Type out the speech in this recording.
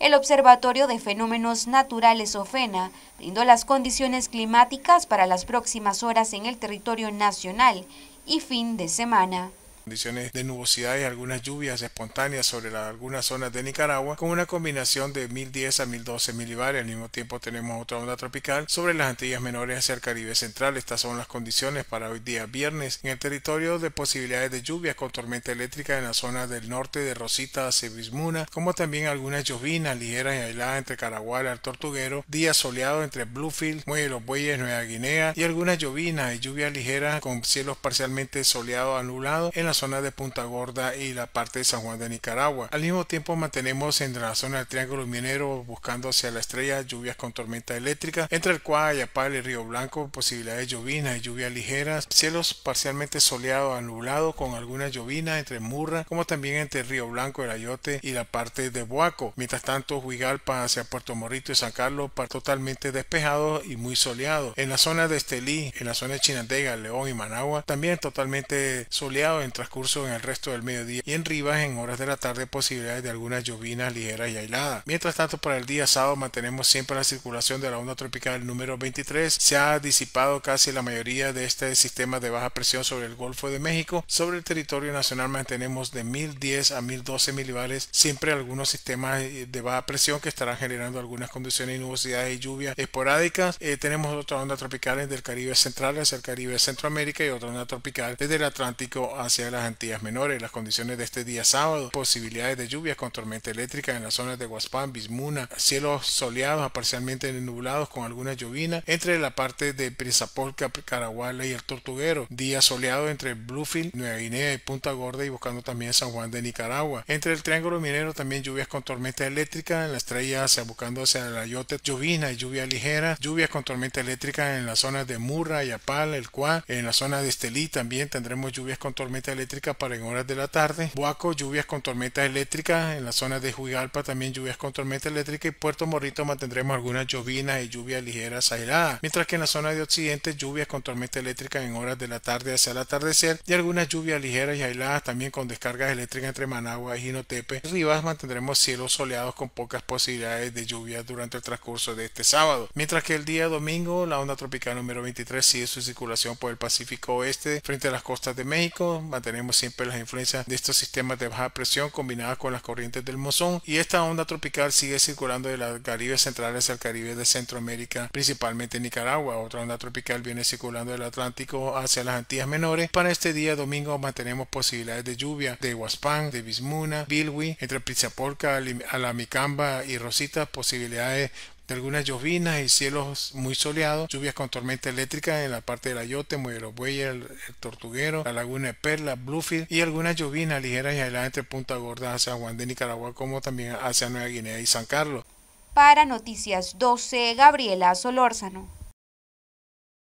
El Observatorio de Fenómenos Naturales OFENA brindó las condiciones climáticas para las próximas horas en el territorio nacional y fin de semana condiciones de nubosidad y algunas lluvias espontáneas sobre algunas zonas de Nicaragua, con una combinación de 1010 a 1012 milibares. Al mismo tiempo tenemos otra onda tropical sobre las Antillas Menores hacia el Caribe Central. Estas son las condiciones para hoy día viernes en el territorio de posibilidades de lluvias con tormenta eléctrica en la zona del norte de Rosita hacia Bismuna, como también algunas llovinas ligeras y aisladas entre Caragual y el Tortuguero, días soleados entre Bluefield, Muelle de los Bueyes, Nueva Guinea y algunas llovinas y lluvias ligeras con cielos parcialmente soleados anulados en la zona de Punta Gorda y la parte de San Juan de Nicaragua. Al mismo tiempo mantenemos en la zona del Triángulo Minero buscando hacia la estrella lluvias con tormenta eléctrica entre el Yapal y Río Blanco, posibilidades de llovina y lluvias ligeras, cielos parcialmente soleado a nublado con alguna llovina entre Murra como también entre Río Blanco, el Ayote y la parte de Boaco. Mientras tanto, Huigalpa hacia Puerto Morrito y San Carlos totalmente despejado y muy soleado. En la zona de Estelí, en la zona de Chinandega, León y Managua, también totalmente soleado entre transcurso en el resto del mediodía y en Rivas en horas de la tarde posibilidades de algunas llovinas ligeras y aisladas. Mientras tanto, para el día sábado mantenemos siempre la circulación de la onda tropical número 23. Se ha disipado casi la mayoría de este sistema de baja presión sobre el Golfo de México. Sobre el territorio nacional mantenemos de 1010 a 1012 milibares siempre algunos sistemas eh, de baja presión que estarán generando algunas condiciones de nubosidad y lluvias esporádicas. Eh, tenemos onda tropical desde el Caribe central hacia el Caribe Centroamérica y otra onda tropical desde el Atlántico hacia el las Antillas Menores, las condiciones de este día sábado, posibilidades de lluvias con tormenta eléctrica en las zonas de Guaspán, Bismuna, cielos soleados a parcialmente nublados con alguna llovina entre la parte de Prisapolca, Caraguala y el Tortuguero, día soleado entre Bluefield, Nueva Guinea y Punta Gorda y buscando también San Juan de Nicaragua. Entre el Triángulo Minero también lluvias con tormenta eléctrica en la estrella hacia buscando hacia el Ayote, llovina y lluvia ligera, lluvias con tormenta eléctrica en las zonas de Murra, Yapal, El Cuá, en la zona de Estelí también tendremos lluvias con tormenta eléctrica eléctrica para en horas de la tarde. Huaco, lluvias con tormentas eléctricas. En la zona de Juigalpa también lluvias con tormenta eléctrica. Y Puerto Morrito mantendremos algunas llovinas y lluvias ligeras aisladas. Mientras que en la zona de Occidente, lluvias con tormenta eléctrica en horas de la tarde hacia el atardecer. Y algunas lluvias ligeras y aisladas también con descargas eléctricas entre Managua y Jinotepe. Y Rivas mantendremos cielos soleados con pocas posibilidades de lluvias durante el transcurso de este sábado. Mientras que el día domingo, la onda tropical número 23 sigue su circulación por el Pacífico Oeste frente a las costas de México tenemos siempre las influencias de estos sistemas de baja presión combinadas con las corrientes del monzón y esta onda tropical sigue circulando de las Caribe centrales al Caribe de Centroamérica, principalmente Nicaragua. Otra onda tropical viene circulando del Atlántico hacia las Antillas Menores. Para este día domingo mantenemos posibilidades de lluvia de Huaspán, de Bismuna, Bilwi, entre Pizapolca, Alamicamba y Rosita, posibilidades de algunas llovinas y cielos muy soleados, lluvias con tormenta eléctrica en la parte de la Muelle Bueyes, el, Tortuguero, la Laguna de Perla, Bluefield y algunas llovinas ligeras y aisladas entre Punta Gorda hacia Juan de Nicaragua como también hacia Nueva Guinea y San Carlos. Para Noticias 12, Gabriela Solórzano.